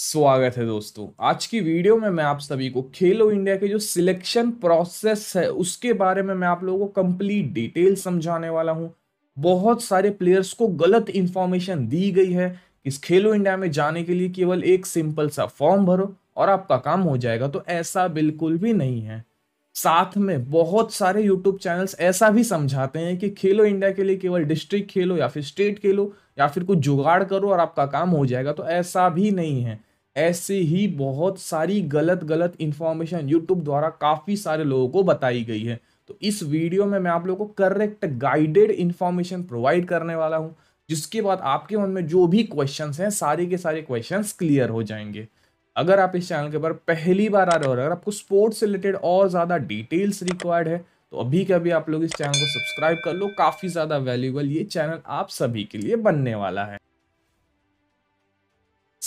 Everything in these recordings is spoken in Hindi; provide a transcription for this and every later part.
स्वागत है दोस्तों आज की वीडियो में मैं आप सभी को खेलो इंडिया के जो सिलेक्शन प्रोसेस है उसके बारे में मैं आप लोगों को कंप्लीट डिटेल समझाने वाला हूं बहुत सारे प्लेयर्स को गलत इंफॉर्मेशन दी गई है इस खेलो इंडिया में जाने के लिए केवल एक सिंपल सा फॉर्म भरो और आपका काम हो जाएगा तो ऐसा बिल्कुल भी नहीं है साथ में बहुत सारे यूट्यूब चैनल्स ऐसा भी समझाते हैं कि खेलो इंडिया के लिए केवल डिस्ट्रिक्ट खेलो या फिर स्टेट खेलो या फिर कुछ जुगाड़ करो और आपका काम हो जाएगा तो ऐसा भी नहीं है ऐसे ही बहुत सारी गलत गलत इन्फॉर्मेशन यूट्यूब द्वारा काफ़ी सारे लोगों को बताई गई है तो इस वीडियो में मैं आप लोगों को करेक्ट गाइडेड इन्फॉर्मेशन प्रोवाइड करने वाला हूँ जिसके बाद आपके मन में जो भी क्वेश्चन हैं सारे के सारे क्वेश्चन क्लियर हो जाएंगे अगर आप इस चैनल के ऊपर पहली बार आ रहे हो अगर आपको स्पोर्ट्स से रिलेटेड और ज़्यादा डिटेल्स रिक्वायर्ड है तो अभी के अभी आप लोग इस चैनल को सब्सक्राइब कर लो काफ़ी ज़्यादा वैल्यूबल ये चैनल आप सभी के लिए बनने वाला है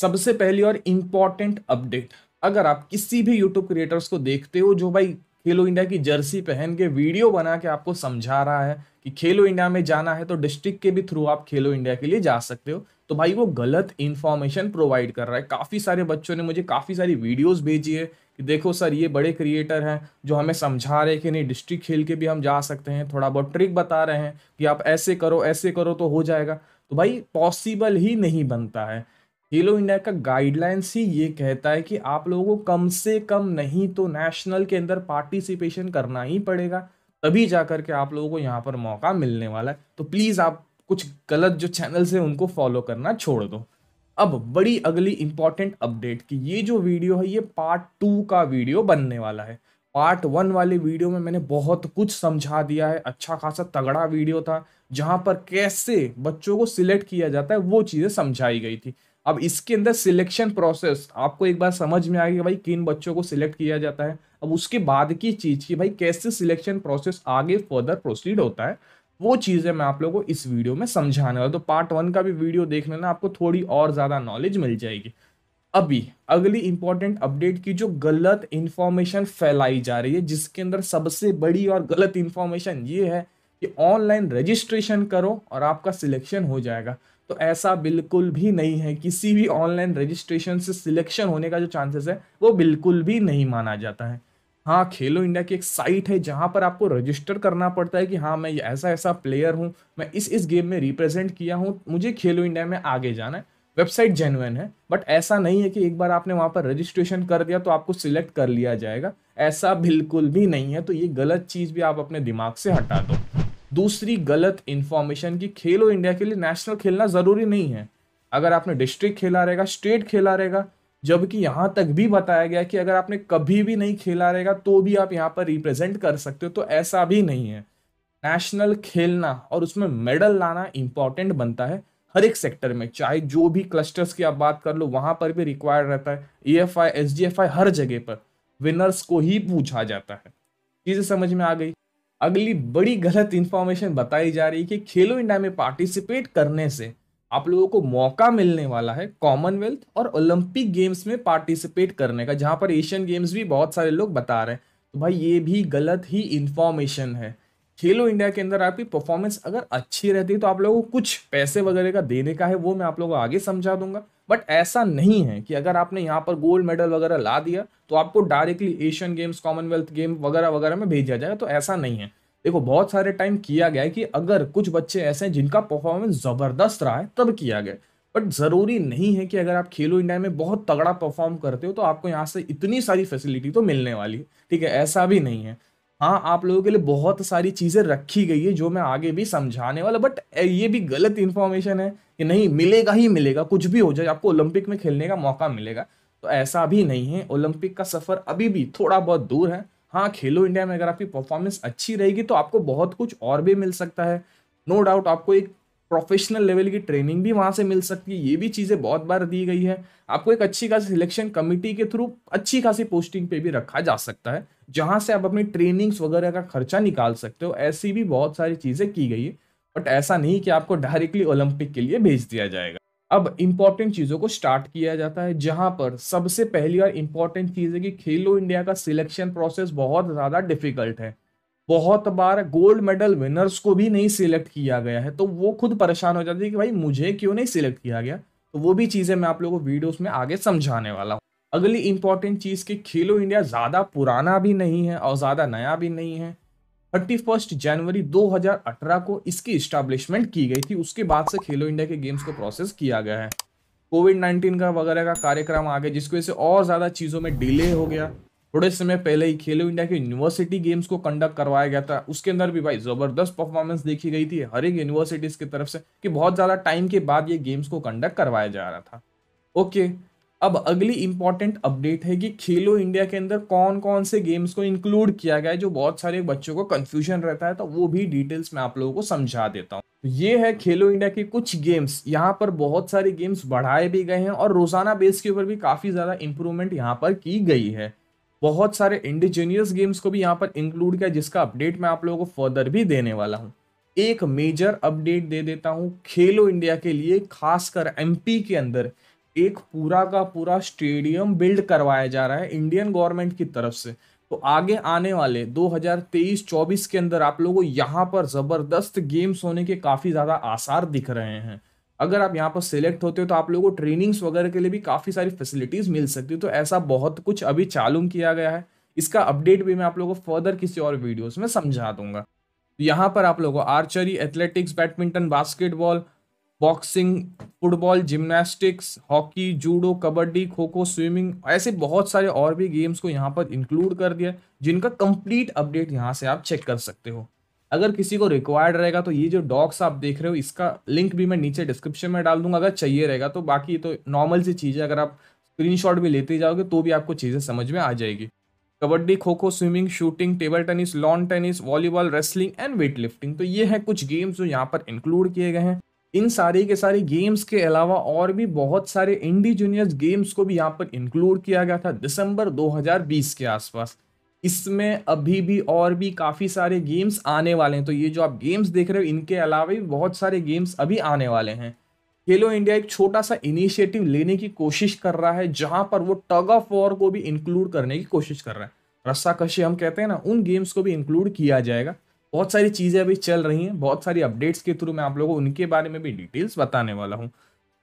सबसे पहली और इम्पॉर्टेंट अपडेट अगर आप किसी भी यूट्यूब क्रिएटर्स को देखते हो जो भाई खेलो इंडिया की जर्सी पहन के वीडियो बना के आपको समझा रहा है कि खेलो इंडिया में जाना है तो डिस्ट्रिक्ट के भी थ्रू आप खेलो इंडिया के लिए जा सकते हो तो भाई वो गलत इन्फॉर्मेशन प्रोवाइड कर रहा है काफ़ी सारे बच्चों ने मुझे काफ़ी सारी वीडियोस भेजी है कि देखो सर ये बड़े क्रिएटर हैं जो हमें समझा रहे कि नहीं डिस्ट्रिक्ट खेल के भी हम जा सकते हैं थोड़ा बहुत ट्रिक बता रहे हैं कि आप ऐसे करो ऐसे करो तो हो जाएगा तो भाई पॉसिबल ही नहीं बनता है खेलो इंडिया का गाइडलाइंस ही ये कहता है कि आप लोगों को कम से कम नहीं तो नेशनल के अंदर पार्टिसिपेशन करना ही पड़ेगा तभी जा कर के आप लोगों को यहाँ पर मौका मिलने वाला है तो प्लीज़ आप कुछ गलत जो चैनल्स हैं उनको फॉलो करना छोड़ दो अब बड़ी अगली इंपॉर्टेंट अपडेट कि ये जो वीडियो है ये पार्ट टू का वीडियो बनने वाला है पार्ट वन वाले वीडियो में मैंने बहुत कुछ समझा दिया है अच्छा खासा तगड़ा वीडियो था जहाँ पर कैसे बच्चों को सिलेक्ट किया जाता है वो चीज़ें समझाई गई थी अब इसके अंदर सिलेक्शन प्रोसेस आपको एक बार समझ में आएगा भाई किन बच्चों को सिलेक्ट किया जाता है अब उसके बाद की चीज़ की भाई कैसे सिलेक्शन प्रोसेस आगे फर्दर प्रोसीड होता है वो चीज़ें मैं आप लोगों को इस वीडियो में समझाने वाला तो पार्ट वन का भी वीडियो देख लेना आपको थोड़ी और ज़्यादा नॉलेज मिल जाएगी अभी अगली इंपॉर्टेंट अपडेट की जो गलत इन्फॉर्मेशन फैलाई जा रही है जिसके अंदर सबसे बड़ी और गलत इन्फॉर्मेशन ये है कि ऑनलाइन रजिस्ट्रेशन करो और आपका सिलेक्शन हो जाएगा तो ऐसा बिल्कुल भी नहीं है किसी भी ऑनलाइन रजिस्ट्रेशन से सिलेक्शन होने का जो चांसेस है वो बिल्कुल भी नहीं माना जाता है हाँ खेलो इंडिया की एक साइट है जहाँ पर आपको रजिस्टर करना पड़ता है कि हाँ मैं ऐसा ऐसा प्लेयर हूँ मैं इस इस गेम में रिप्रेजेंट किया हूँ मुझे खेलो इंडिया में आगे जाना है वेबसाइट जेनुअन है बट ऐसा नहीं है कि एक बार आपने वहाँ पर रजिस्ट्रेशन कर दिया तो आपको सिलेक्ट कर लिया जाएगा ऐसा बिल्कुल भी नहीं है तो ये गलत चीज़ भी आप अपने दिमाग से हटा दो दूसरी गलत इन्फॉर्मेशन कि खेलो इंडिया के लिए नेशनल खेलना ज़रूरी नहीं है अगर आपने डिस्ट्रिक्ट खेला रहेगा स्टेट खेला रहेगा जबकि यहाँ तक भी बताया गया कि अगर आपने कभी भी नहीं खेला रहेगा तो भी आप यहाँ पर रिप्रेजेंट कर सकते हो तो ऐसा भी नहीं है नेशनल खेलना और उसमें मेडल लाना इम्पॉर्टेंट बनता है हर एक सेक्टर में चाहे जो भी क्लस्टर्स की आप बात कर लो वहाँ पर भी रिक्वायर्ड रहता है E F I S D F I हर जगह पर विनर्स को ही पूछा जाता है चीज़ें समझ में आ गई अगली बड़ी गलत इन्फॉर्मेशन बताई जा रही है कि खेलो इंडिया में पार्टिसिपेट करने से आप लोगों को मौका मिलने वाला है कॉमनवेल्थ और ओलंपिक गेम्स में पार्टिसिपेट करने का जहाँ पर एशियन गेम्स भी बहुत सारे लोग बता रहे हैं तो भाई ये भी गलत ही इन्फॉर्मेशन है खेलो इंडिया के अंदर आपकी परफॉर्मेंस अगर अच्छी रहती है तो आप लोगों को कुछ पैसे वगैरह का देने का है वो मैं आप लोगों को आगे समझा दूंगा बट ऐसा नहीं है कि अगर आपने यहाँ पर गोल्ड मेडल वगैरह ला दिया तो आपको directly Asian Games Commonwealth game वगैरह वगैरह में भेजा जाएगा तो ऐसा नहीं है देखो बहुत सारे टाइम किया गया है कि अगर कुछ बच्चे ऐसे हैं जिनका परफॉर्मेंस ज़बरदस्त रहा है तब किया गया बट ज़रूरी नहीं है कि अगर आप खेलो इंडिया में बहुत तगड़ा परफॉर्म करते हो तो आपको यहाँ से इतनी सारी फैसिलिटी तो मिलने वाली है ठीक है ऐसा भी नहीं है हाँ आप लोगों के लिए बहुत सारी चीज़ें रखी गई है जो मैं आगे भी समझाने वाला बट ये भी गलत इन्फॉर्मेशन है कि नहीं मिलेगा ही मिलेगा कुछ भी हो जाए आपको ओलंपिक में खेलने का मौका मिलेगा तो ऐसा भी नहीं है ओलंपिक का सफ़र अभी भी थोड़ा बहुत दूर है हाँ खेलो इंडिया में अगर आपकी परफॉर्मेंस अच्छी रहेगी तो आपको बहुत कुछ और भी मिल सकता है नो no डाउट आपको एक प्रोफेशनल लेवल की ट्रेनिंग भी वहाँ से मिल सकती है ये भी चीज़ें बहुत बार दी गई है आपको एक अच्छी खासी सिलेक्शन कमिटी के थ्रू अच्छी खासी पोस्टिंग पे भी रखा जा सकता है जहाँ से आप अपनी ट्रेनिंग्स वगैरह का खर्चा निकाल सकते हो ऐसी भी बहुत सारी चीज़ें की गई है बट ऐसा नहीं कि आपको डायरेक्टली ओलंपिक के लिए भेज दिया जाएगा अब इम्पॉर्टेंट चीज़ों को स्टार्ट किया जाता है जहाँ पर सबसे पहली और इम्पॉर्टेंट चीज़ है कि खेलो इंडिया का सिलेक्शन प्रोसेस बहुत ज़्यादा डिफिकल्ट है बहुत बार गोल्ड मेडल विनर्स को भी नहीं सिलेक्ट किया गया है तो वो खुद परेशान हो जाती है कि भाई मुझे क्यों नहीं सिलेक्ट किया गया तो वो भी चीज़ें मैं आप लोगों को वीडियोस में आगे समझाने वाला हूँ अगली इंपॉर्टेंट चीज़ कि खेलो इंडिया ज़्यादा पुराना भी नहीं है और ज़्यादा नया भी नहीं है थर्टी फर्स्ट जनवरी 2018 को इसकी इस्टाब्लिशमेंट की गई थी उसके बाद से खेलो इंडिया के गेम्स को प्रोसेस किया गया है कोविड नाइन्टीन का वगैरह का कार्यक्रम आ गया जिसकी वजह से और ज़्यादा चीज़ों में डिले हो गया थोड़े समय पहले ही खेलो इंडिया के यूनिवर्सिटी गेम्स को कंडक्ट करवाया गया था उसके अंदर भी भाई जबरदस्त परफॉर्मेंस देखी गई थी हर एक यूनिवर्सिटीज की तरफ से कि बहुत ज़्यादा टाइम के बाद ये गेम्स को कंडक्ट करवाया जा रहा था ओके अब अगली इंपॉर्टेंट अपडेट है कि खेलो इंडिया के अंदर कौन कौन से गेम्स को इंक्लूड किया गया है जो बहुत सारे बच्चों को कंफ्यूजन रहता है तो वो भी डिटेल्स में आप लोगों को समझा देता हूँ तो ये है खेलो इंडिया के कुछ गेम्स यहाँ पर बहुत सारे गेम्स बढ़ाए भी गए हैं और रोजाना बेस के ऊपर भी काफ़ी ज़्यादा इंप्रूवमेंट यहाँ पर की गई है बहुत सारे इंडिजीनियस गेम्स को भी यहाँ पर इंक्लूड किया जिसका अपडेट मैं आप लोगों को फर्दर भी देने वाला हूँ एक मेजर अपडेट दे देता हूँ खेलो इंडिया के लिए खासकर एमपी के अंदर एक पूरा का पूरा स्टेडियम बिल्ड करवाया जा रहा है इंडियन गवर्नमेंट की तरफ से तो आगे आने वाले 2023-24 के अंदर आप लोगों को यहाँ पर ज़बरदस्त गेम्स होने के काफ़ी ज़्यादा आसार दिख रहे हैं अगर आप यहाँ पर सिलेक्ट होते हो तो आप लोगों को ट्रेनिंग्स वगैरह के लिए भी काफ़ी सारी फैसिलिटीज़ मिल सकती है तो ऐसा बहुत कुछ अभी चालू किया गया है इसका अपडेट भी मैं आप लोगों को फर्दर किसी और वीडियोस में समझा दूंगा यहाँ पर आप लोगों को archery athletics badminton basketball boxing football gymnastics hockey judo kabaddi kho kho swimming ऐसे बहुत सारे और भी गेम्स को यहाँ पर इंक्लूड कर दिया जिनका कंप्लीट अपडेट यहाँ से आप चेक कर सकते हो अगर किसी को रिक्वायर्ड रहेगा तो ये जो डॉक्स आप देख रहे हो इसका लिंक भी मैं नीचे डिस्क्रिप्शन में डाल दूंगा अगर चाहिए रहेगा तो बाकी तो नॉर्मल सी चीज़ें अगर आप स्क्रीनशॉट भी लेते जाओगे तो भी आपको चीज़ें समझ में आ जाएगी kabaddi kho kho swimming shooting table tennis lawn tennis volleyball wrestling and weightlifting तो ये है कुछ गेम्स जो यहाँ पर इंक्लूड किए गए हैं इन सारी के सारी गेम्स के अलावा और भी बहुत सारे इंडिजूनियस गेम्स को भी यहाँ पर इंक्लूड किया गया था दिसंबर 2020 के आसपास इसमें अभी भी और भी काफ़ी सारे गेम्स आने वाले हैं तो ये जो आप गेम्स देख रहे हो इनके अलावा भी बहुत सारे गेम्स अभी आने वाले हैं खेलो इंडिया एक छोटा सा इनिशिएटिव लेने की कोशिश कर रहा है जहां पर वो टग ऑफ वॉर को भी इंक्लूड करने की कोशिश कर रहा है रस्साकशी हम कहते हैं ना उन गेम्स को भी इंक्लूड किया जाएगा बहुत सारी चीज़ें अभी चल रही हैं बहुत सारी अपडेट्स के थ्रू मैं आप लोगों को उनके बारे में भी डिटेल्स बताने वाला हूँ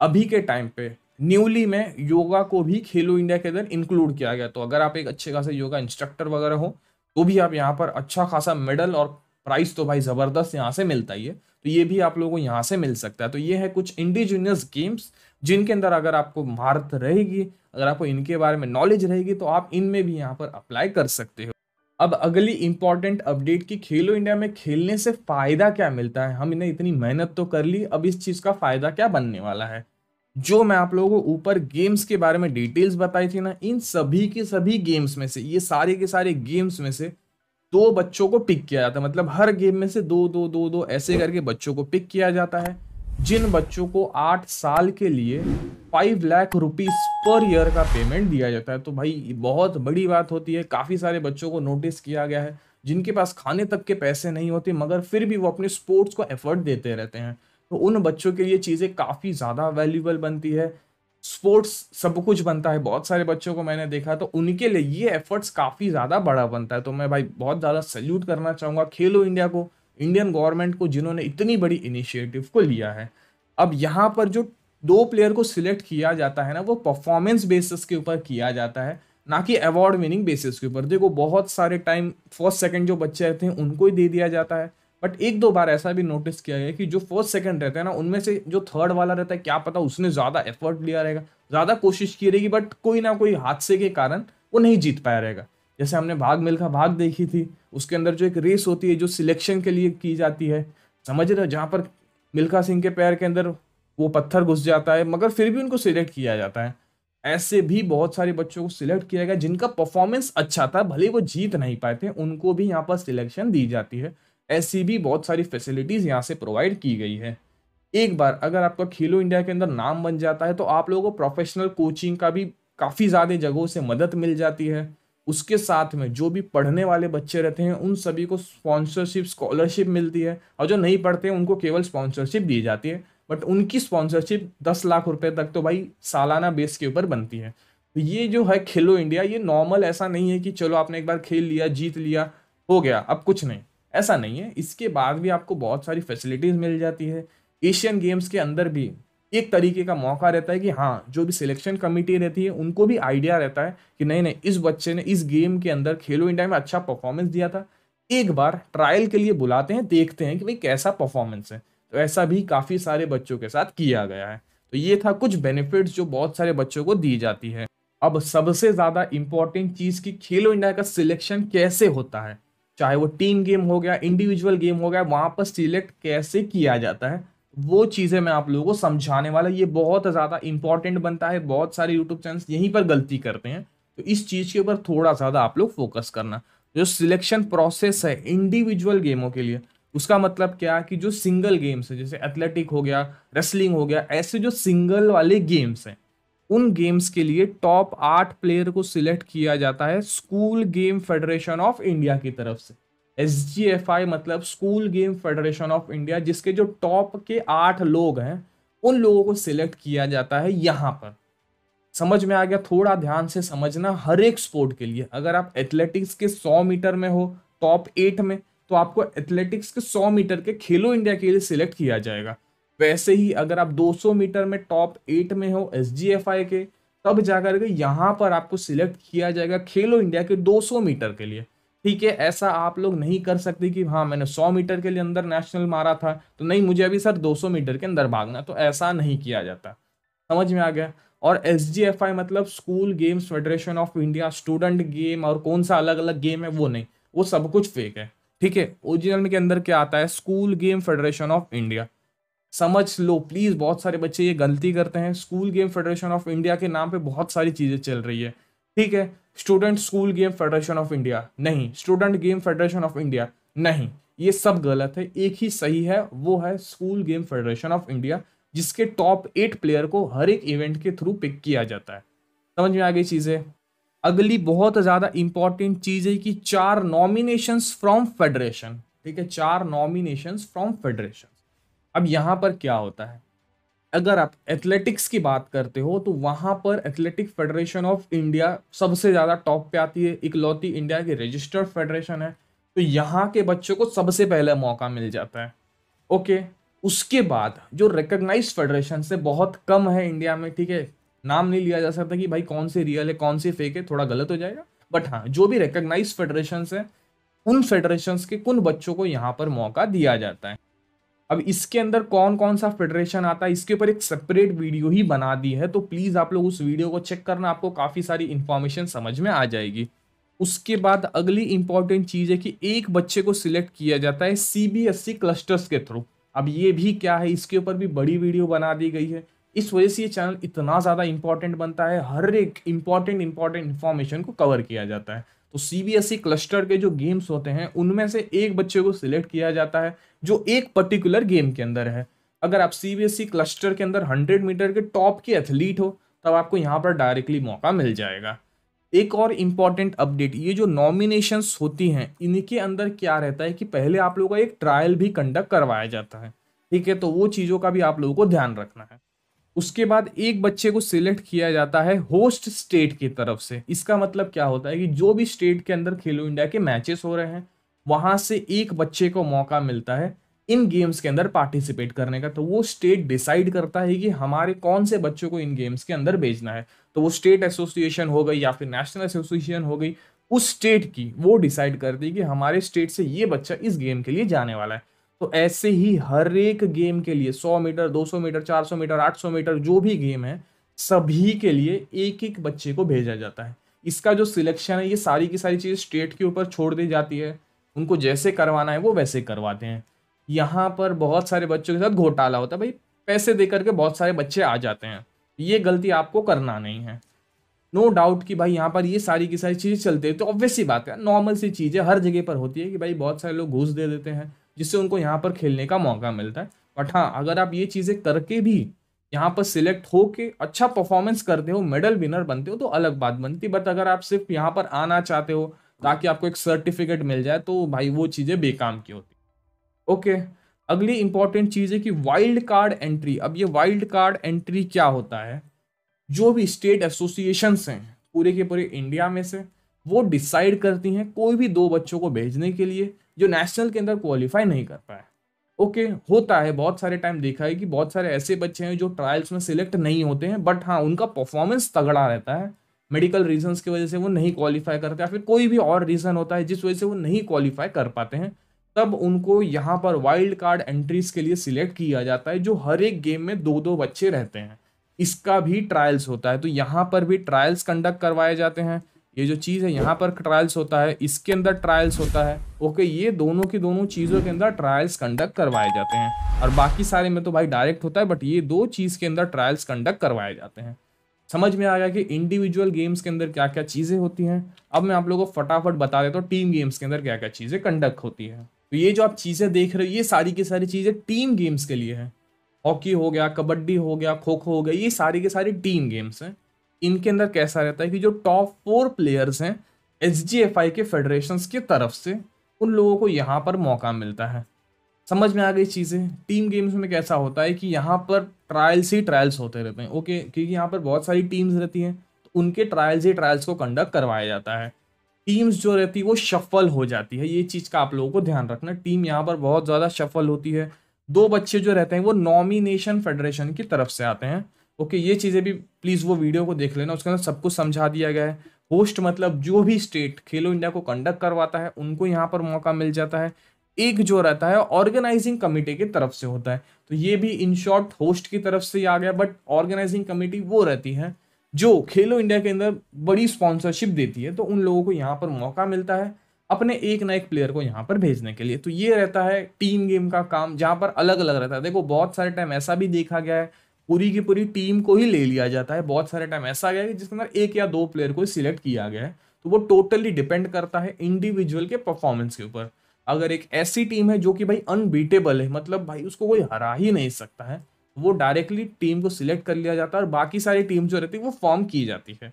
अभी के टाइम पे न्यूली में योगा को भी खेलो इंडिया के अंदर इंक्लूड किया गया तो अगर आप एक अच्छे खासा योगा इंस्ट्रक्टर वगैरह हो तो भी आप यहाँ पर अच्छा खासा मेडल और प्राइस तो भाई ज़बरदस्त यहाँ से मिलता ही है तो ये भी आप लोगों को यहाँ से मिल सकता है तो ये है कुछ इंडिजीनियस गेम्स जिनके अंदर अगर आपको महारत रहेगी अगर आपको इनके बारे में नॉलेज रहेगी तो आप इनमें भी यहाँ पर अप्लाई कर सकते हो अब अगली इंपॉर्टेंट अपडेट की खेलो इंडिया में खेलने से फ़ायदा क्या मिलता है हम इन्हें इतनी मेहनत तो कर ली अब इस चीज़ का फ़ायदा क्या बनने वाला है जो मैं आप लोगों को ऊपर गेम्स के बारे में डिटेल्स बताई थी ना इन सभी के सभी गेम्स में से ये सारे के सारे गेम्स में से दो बच्चों को पिक किया जाता है मतलब हर गेम में से दो दो दो दो ऐसे करके बच्चों को पिक किया जाता है जिन बच्चों को आठ साल के लिए five lakh rupees per year का पेमेंट दिया जाता है तो भाई बहुत बड़ी बात होती है काफ़ी सारे बच्चों को नोटिस किया गया है जिनके पास खाने तक के पैसे नहीं होते मगर फिर भी वो अपने स्पोर्ट्स को एफर्ट देते रहते हैं तो उन बच्चों के लिए चीज़ें काफ़ी ज़्यादा वैल्यूबल बनती है स्पोर्ट्स सब कुछ बनता है बहुत सारे बच्चों को मैंने देखा तो उनके लिए ये एफर्ट्स काफ़ी ज़्यादा बड़ा बनता है तो मैं भाई बहुत ज़्यादा सल्यूट करना चाहूँगा खेलो इंडिया को इंडियन गवर्नमेंट को जिन्होंने इतनी बड़ी इनिशिएटिव को लिया है अब यहाँ पर जो दो प्लेयर को सिलेक्ट किया जाता है ना वो परफॉर्मेंस बेसिस के ऊपर किया जाता है ना कि अवार्ड विनिंग बेसिस के ऊपर देखो बहुत सारे टाइम फर्स्ट सेकंड जो बच्चे रहते हैं उनको ही दे दिया जाता है बट एक दो बार ऐसा भी नोटिस किया गया कि जो फर्स्ट सेकंड रहता है ना उनमें से जो थर्ड वाला रहता है क्या पता उसने ज़्यादा एफर्ट लिया रहेगा ज़्यादा कोशिश की रहेगी बट कोई ना कोई हादसे के कारण वो नहीं जीत पाया रहेगा जैसे हमने भाग मिल्खा भाग देखी थी उसके अंदर जो एक रेस होती है जो सिलेक्शन के लिए की जाती है समझ रहे हो जहाँ पर मिल्खा सिंह के पैर के अंदर वो पत्थर घुस जाता है मगर फिर भी उनको सिलेक्ट किया जाता है ऐसे भी बहुत सारे बच्चों को सिलेक्ट किया गया जिनका परफॉर्मेंस अच्छा था भले वो जीत नहीं पाए थे उनको भी यहाँ पर सिलेक्शन दी जाती है ऐसी भी बहुत सारी फैसिलिटीज़ यहाँ से प्रोवाइड की गई है एक बार अगर आपका खेलो इंडिया के अंदर नाम बन जाता है तो आप लोगों को प्रोफेशनल कोचिंग का भी काफ़ी ज़्यादा जगहों से मदद मिल जाती है उसके साथ में जो भी पढ़ने वाले बच्चे रहते हैं उन सभी को स्पॉन्सरशिप स्कॉलरशिप मिलती है और जो नहीं पढ़ते हैं उनको केवल स्पॉन्सरशिप दी जाती है बट उनकी स्पॉन्सरशिप दस लाख रुपए तक तो भाई सालाना बेस के ऊपर बनती है तो ये जो है खेलो इंडिया ये नॉर्मल ऐसा नहीं है कि चलो आपने एक बार खेल लिया जीत लिया हो गया अब कुछ नहीं ऐसा नहीं है इसके बाद भी आपको बहुत सारी फैसिलिटीज़ मिल जाती है एशियन गेम्स के अंदर भी एक तरीके का मौका रहता है कि हाँ जो भी सिलेक्शन कमेटी रहती है उनको भी आइडिया रहता है कि नहीं नहीं इस बच्चे ने इस गेम के अंदर खेलो इंडिया में अच्छा परफॉर्मेंस दिया था एक बार ट्रायल के लिए बुलाते हैं देखते हैं कि भाई कैसा परफॉर्मेंस है तो ऐसा भी काफ़ी सारे बच्चों के साथ किया गया है तो ये था कुछ बेनिफिट्स जो बहुत सारे बच्चों को दी जाती है अब सबसे ज़्यादा इम्पॉर्टेंट चीज़ की खेलो इंडिया का सिलेक्शन कैसे होता है चाहे वो टीम गेम हो गया इंडिविजुअल गेम हो गया वहाँ पर सिलेक्ट कैसे किया जाता है वो चीज़ें मैं आप लोगों को समझाने वाला ये बहुत ज़्यादा इंपॉर्टेंट बनता है बहुत सारे यूट्यूब चैनल्स यहीं पर गलती करते हैं तो इस चीज़ के ऊपर थोड़ा ज़्यादा आप लोग फोकस करना जो सिलेक्शन प्रोसेस है इंडिविजुअल गेमों के लिए उसका मतलब क्या कि जो सिंगल गेम्स है जैसे एथलेटिक हो गया रेसलिंग हो गया ऐसे जो सिंगल वाले गेम्स हैं उन गेम्स के लिए टॉप आठ प्लेयर को सिलेक्ट किया जाता है school game federation of India की तरफ से एस मतलब school game federation of India जिसके जो टॉप के आठ लोग हैं उन लोगों को सिलेक्ट किया जाता है यहाँ पर समझ में आ गया थोड़ा ध्यान से समझना हर एक स्पोर्ट के लिए अगर आप एथलेटिक्स के 100 मीटर में हो टॉप एट में तो आपको एथलेटिक्स के 100 मीटर के खेलो इंडिया के लिए सिलेक्ट किया जाएगा वैसे ही अगर आप 200 मीटर में टॉप एट में हो एस के तब जाकर के यहाँ पर आपको सिलेक्ट किया जाएगा खेलो इंडिया के 200 मीटर के लिए ठीक है ऐसा आप लोग नहीं कर सकते कि हाँ मैंने 100 मीटर के लिए अंदर नेशनल मारा था तो नहीं मुझे अभी सर 200 मीटर के अंदर भागना तो ऐसा नहीं किया जाता समझ में आ गया और एस मतलब school games federation of India student game और कौन सा अलग अलग गेम है वो नहीं वो सब कुछ फेक है ठीक है ओरिजिनल के अंदर क्या आता है school game federation of India समझ लो प्लीज़ बहुत सारे बच्चे ये गलती करते हैं school game federation of India के नाम पे बहुत सारी चीज़ें चल रही है ठीक है student school game federation of India नहीं student game federation of India नहीं ये सब गलत है एक ही सही है वो है school game federation of India जिसके टॉप एट प्लेयर को हर एक इवेंट के थ्रू पिक किया जाता है समझ में आ गई चीज़ें अगली बहुत ज़्यादा इंपॉर्टेंट चीज़ है कि चार नॉमिनेशंस फ्रॉम फेडरेशन ठीक है चार नॉमिनेशंस फ्रॉम फेडरेशन अब यहाँ पर क्या होता है अगर आप एथलेटिक्स की बात करते हो तो वहाँ पर एथलेटिक फेडरेशन ऑफ इंडिया सबसे ज़्यादा टॉप पे आती है इकलौती इंडिया की रजिस्टर्ड फेडरेशन है तो यहाँ के बच्चों को सबसे पहले मौका मिल जाता है ओके उसके बाद जो रिकग्नाइज फेडरेशन से बहुत कम है इंडिया में ठीक है नाम नहीं लिया जा सकता कि भाई कौन से रियल है कौन से फेक है थोड़ा गलत हो जाएगा बट हाँ जो भी रिकग्नाइज फेडरेशन है उन फेडरेशन के कुन बच्चों को यहाँ पर मौका दिया जाता है अब इसके अंदर कौन कौन सा फेडरेशन आता है इसके ऊपर एक सेपरेट वीडियो ही बना दी है तो प्लीज़ आप लोग उस वीडियो को चेक करना आपको काफ़ी सारी इन्फॉर्मेशन समझ में आ जाएगी उसके बाद अगली इंपॉर्टेंट चीज़ है कि एक बच्चे को सिलेक्ट किया जाता है C B S E clusters के थ्रू अब ये भी क्या है इसके ऊपर भी बड़ी वीडियो बना दी गई है इस वजह से ये चैनल इतना ज़्यादा इंपॉर्टेंट बनता है हर एक इंपॉर्टेंट इंपॉर्टेंट इन्फॉर्मेशन को कवर किया जाता है तो ई क्लस्टर e के जो गेम्स होते हैं उनमें से एक बच्चे को सिलेक्ट किया जाता है जो एक पर्टिकुलर गेम के अंदर है अगर आप ई क्लस्टर e के अंदर हंड्रेड मीटर के टॉप के एथलीट हो तब आपको यहाँ पर डायरेक्टली मौका मिल जाएगा एक और इम्पॉर्टेंट अपडेट ये जो नॉमिनेशंस होती हैं इनके अंदर क्या रहता है कि पहले आप लोगों का एक ट्रायल भी कंडक्ट करवाया जाता है ठीक है तो वो चीज़ों का भी आप लोगों को ध्यान रखना है उसके बाद एक बच्चे को सिलेक्ट किया जाता है होस्ट स्टेट की तरफ से इसका मतलब क्या होता है कि जो भी स्टेट के अंदर खेलो इंडिया के मैचेस हो रहे हैं वहां से एक बच्चे को मौका मिलता है इन गेम्स के अंदर पार्टिसिपेट करने का तो वो स्टेट डिसाइड करता है कि हमारे कौन से बच्चों को इन गेम्स के अंदर भेजना है तो वो स्टेट एसोसिएशन हो गई या फिर नेशनल एसोसिएशन हो गई उस स्टेट की वो डिसाइड करती है कि हमारे स्टेट से ये बच्चा इस गेम के लिए जाने वाला है तो ऐसे ही हर एक गेम के लिए 100 मीटर 200 मीटर 400 मीटर 800 मीटर जो भी गेम है सभी के लिए एक एक बच्चे को भेजा जाता है इसका जो सिलेक्शन है ये सारी की सारी चीज़ स्टेट के ऊपर छोड़ दी जाती है उनको जैसे करवाना है वो वैसे करवाते हैं यहाँ पर बहुत सारे बच्चों के साथ घोटाला होता है भाई पैसे दे करके बहुत सारे बच्चे आ जाते हैं ये गलती आपको करना नहीं है नो no डाउट कि भाई यहाँ पर ये सारी की सारी चीज़ें चलती है तो ऑब्वियसली बात है नॉर्मल सी चीज़ें हर जगह पर होती है कि भाई बहुत सारे लोग घूस दे देते हैं जिससे उनको यहाँ पर खेलने का मौका मिलता है बट हाँ अगर आप ये चीज़ें करके भी यहाँ पर सिलेक्ट होके अच्छा परफॉर्मेंस करते हो मेडल विनर बनते हो तो अलग बात बनती बट अगर आप सिर्फ यहाँ पर आना चाहते हो ताकि आपको एक सर्टिफिकेट मिल जाए तो भाई वो चीज़ें बेकाम की होती ओके अगली इंपॉर्टेंट चीज़ है कि वाइल्ड कार्ड एंट्री अब ये वाइल्ड कार्ड एंट्री क्या होता है जो भी स्टेट एसोसिएशंस हैं पूरे के पूरे इंडिया में से वो डिसाइड करती हैं कोई भी दो बच्चों को भेजने के लिए जो नेशनल के अंदर क्वालिफाई नहीं कर पाए ओके okay, होता है बहुत सारे टाइम देखा है कि बहुत सारे ऐसे बच्चे हैं जो ट्रायल्स में सिलेक्ट नहीं होते हैं बट हाँ उनका परफॉर्मेंस तगड़ा रहता है मेडिकल रीजंस की वजह से वो नहीं क्वालिफाई करते या फिर कोई भी और रीज़न होता है जिस वजह से वो नहीं क्वालिफाई कर पाते हैं तब उनको यहाँ पर वाइल्ड कार्ड एंट्रीज के लिए सिलेक्ट किया जाता है जो हर एक गेम में दो दो बच्चे रहते हैं इसका भी ट्रायल्स होता है तो यहाँ पर भी ट्रायल्स कंडक्ट करवाए जाते हैं ये जो चीज़ है यहाँ पर ट्रायल्स होता है इसके अंदर ट्रायल्स होता है ओके ये दोनों की दोनों चीज़ों के अंदर ट्रायल्स कंडक्ट करवाए जाते हैं और बाकी सारे में तो भाई डायरेक्ट होता है बट ये दो चीज़ के अंदर ट्रायल्स कंडक्ट करवाए जाते हैं समझ में आ गया कि इंडिविजुअल गेम्स के अंदर क्या क्या चीज़ें होती हैं अब मैं आप लोगों को फटाफट बता देता तो हूँ टीम गेम्स के अंदर क्या क्या चीज़ें कंडक्ट होती हैं तो ये जो आप चीज़ें देख रहे हो ये सारी की सारी चीज़ें टीम गेम्स के लिए हैं हॉकी हो गया कबड्डी हो गया खो खो हो गया ये सारी के सारी टीम गेम्स हैं इनके अंदर कैसा रहता है कि जो टॉप फोर प्लेयर्स हैं एच के फेडरेशन की तरफ से उन लोगों को यहाँ पर मौका मिलता है समझ में आ गई चीज़ें टीम गेम्स में कैसा होता है कि यहाँ पर ट्रायल्स ही ट्रायल्स होते रहते हैं ओके क्योंकि यहाँ पर बहुत सारी टीम्स रहती हैं तो उनके ट्रायल्स ही ट्रायल्स को कंडक्ट करवाया जाता है टीम्स जो रहती है वो शफल हो जाती है ये चीज़ का आप लोगों को ध्यान रखना टीम यहाँ पर बहुत ज़्यादा शफल होती है दो बच्चे जो रहते हैं वो नॉमिनेशन फेडरेशन की तरफ से आते हैं ओके ये चीज़ें भी प्लीज़ वो वीडियो को देख लेना उसके अंदर सब कुछ समझा दिया गया है होस्ट मतलब जो भी स्टेट खेलो इंडिया को कंडक्ट करवाता है उनको यहाँ पर मौका मिल जाता है एक जो रहता है ऑर्गेनाइजिंग कमेटी की तरफ से होता है तो ये भी इन शॉर्ट होस्ट की तरफ से ही आ गया बट ऑर्गेनाइजिंग कमेटी वो रहती है जो खेलो इंडिया के अंदर बड़ी स्पॉन्सरशिप देती है तो उन लोगों को यहाँ पर मौका मिलता है अपने एक ना एक प्लेयर को यहाँ पर भेजने के लिए तो ये रहता है टीम गेम का काम जहाँ पर अलग अलग रहता है देखो बहुत सारे टाइम ऐसा भी देखा गया है पूरी की पूरी टीम को ही ले लिया जाता है बहुत सारे टाइम ऐसा गया कि जिसके अंदर एक या दो प्लेयर को सिलेक्ट किया गया है तो वो टोटली डिपेंड करता है इंडिविजुअल के परफॉर्मेंस के ऊपर अगर एक ऐसी टीम है जो कि भाई अनबीटेबल है मतलब भाई उसको कोई हरा ही नहीं सकता है वो डायरेक्टली टीम को सिलेक्ट कर लिया जाता है और बाकी सारी टीम जो रहती है वो फॉर्म की जाती है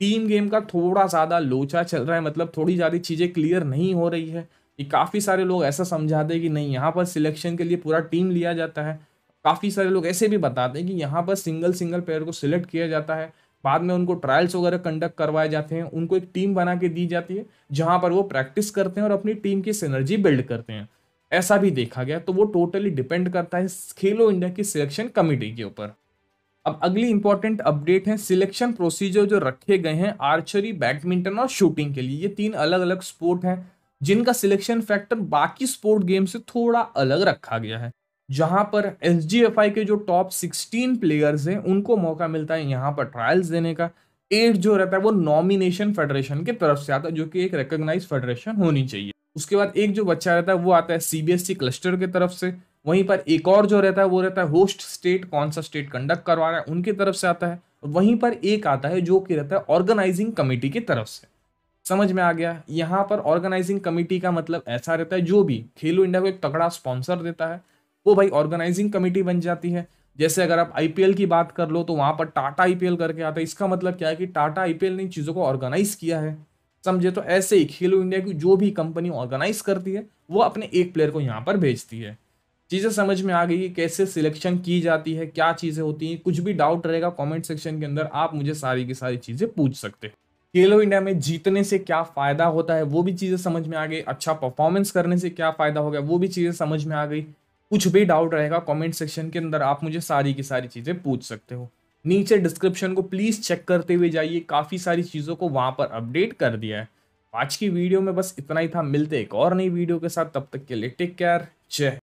टीम गेम का थोड़ा ज़्यादा लोचा चल रहा है मतलब थोड़ी ज़्यादा चीज़ें क्लियर नहीं हो रही है कि काफ़ी सारे लोग ऐसा समझाते हैं कि नहीं यहाँ पर सिलेक्शन के लिए पूरा टीम लिया जाता है काफ़ी सारे लोग ऐसे भी बताते हैं कि यहाँ पर सिंगल सिंगल प्लेयर को सिलेक्ट किया जाता है बाद में उनको ट्रायल्स वगैरह कंडक्ट करवाए जाते हैं उनको एक टीम बना के दी जाती है जहाँ पर वो प्रैक्टिस करते हैं और अपनी टीम की सिनर्जी बिल्ड करते हैं ऐसा भी देखा गया तो वो टोटली डिपेंड करता है खेलो इंडिया की सिलेक्शन कमेटी के ऊपर अब अगली इंपॉर्टेंट अपडेट है सिलेक्शन प्रोसीजर जो रखे गए हैं आर्चरी बैडमिंटन और शूटिंग के लिए ये तीन अलग अलग स्पोर्ट हैं जिनका सिलेक्शन फैक्टर बाकी स्पोर्ट गेम से थोड़ा अलग रखा गया है जहां पर एस के जो टॉप 16 प्लेयर्स हैं उनको मौका मिलता है यहाँ पर ट्रायल्स देने का एट जो रहता है वो नॉमिनेशन फेडरेशन के तरफ से आता है जो कि एक रिकोगनाइज फेडरेशन होनी चाहिए उसके बाद एक जो बच्चा रहता है वो आता है सीबीएसई क्लस्टर e के तरफ से वहीं पर एक और जो रहता है वो रहता है होस्ट स्टेट कौन सा स्टेट कंडक्ट करवा रहा है उनकी तरफ से आता है वहीं पर एक आता है जो कि रहता है ऑर्गेनाइजिंग कमेटी की तरफ से समझ में आ गया यहाँ पर ऑर्गेनाइजिंग कमेटी का मतलब ऐसा रहता है जो भी खेलो इंडिया को एक तगड़ा स्पॉन्सर देता है वो भाई ऑर्गेनाइजिंग कमेटी बन जाती है जैसे अगर आप आईपीएल की बात कर लो तो वहाँ पर टाटा आईपीएल करके आता है इसका मतलब क्या है कि टाटा आईपीएल ने इन चीज़ों को ऑर्गेनाइज किया है समझे तो ऐसे ही खेलो इंडिया की जो भी कंपनी ऑर्गेनाइज करती है वो अपने एक प्लेयर को यहाँ पर भेजती है चीज़ें समझ में आ गई कि कैसे सिलेक्शन की जाती है क्या चीज़ें होती हैं कुछ भी डाउट रहेगा कॉमेंट सेक्शन के अंदर आप मुझे सारी की सारी चीज़ें पूछ सकते हैं खेलो इंडिया में जीतने से क्या फ़ायदा होता है वो भी चीज़ें समझ में आ गई अच्छा परफॉर्मेंस करने से क्या फ़ायदा हो गया वो भी चीज़ें समझ में आ गई कुछ भी डाउट रहेगा कमेंट सेक्शन के अंदर आप मुझे सारी की सारी चीज़ें पूछ सकते हो नीचे डिस्क्रिप्शन को प्लीज़ चेक करते हुए जाइए काफ़ी सारी चीज़ों को वहाँ पर अपडेट कर दिया है आज की वीडियो में बस इतना ही था मिलते एक और नई वीडियो के साथ तब तक के लिए टेक केयर जय